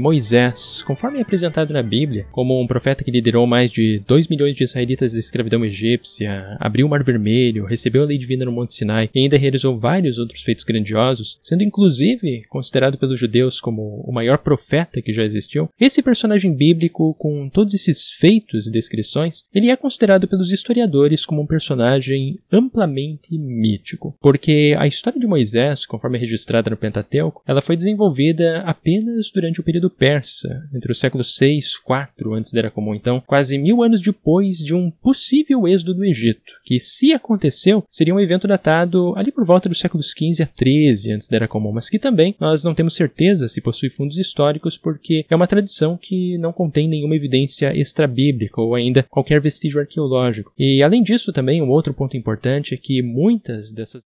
Moisés, conforme é apresentado na Bíblia, como um profeta que liderou mais de 2 milhões de israelitas da escravidão egípcia, abriu o Mar Vermelho, recebeu a lei divina no Monte Sinai e ainda realizou vários outros feitos grandiosos, sendo inclusive considerado pelos judeus como o maior profeta que já existiu, esse personagem bíblico, com todos esses feitos e descrições, ele é considerado pelos historiadores como um personagem amplamente mítico, porque a história de Moisés, conforme é registrada no Pentateuco, ela foi desenvolvida apenas durante o período período persa, entre os séculos 6 e 4 antes da Era Comum, então, quase mil anos depois de um possível êxodo do Egito, que, se aconteceu, seria um evento datado ali por volta dos séculos 15 a 13 antes da Era Comum, mas que também nós não temos certeza se possui fundos históricos porque é uma tradição que não contém nenhuma evidência extrabíblica ou ainda qualquer vestígio arqueológico. E, além disso, também, um outro ponto importante é que muitas dessas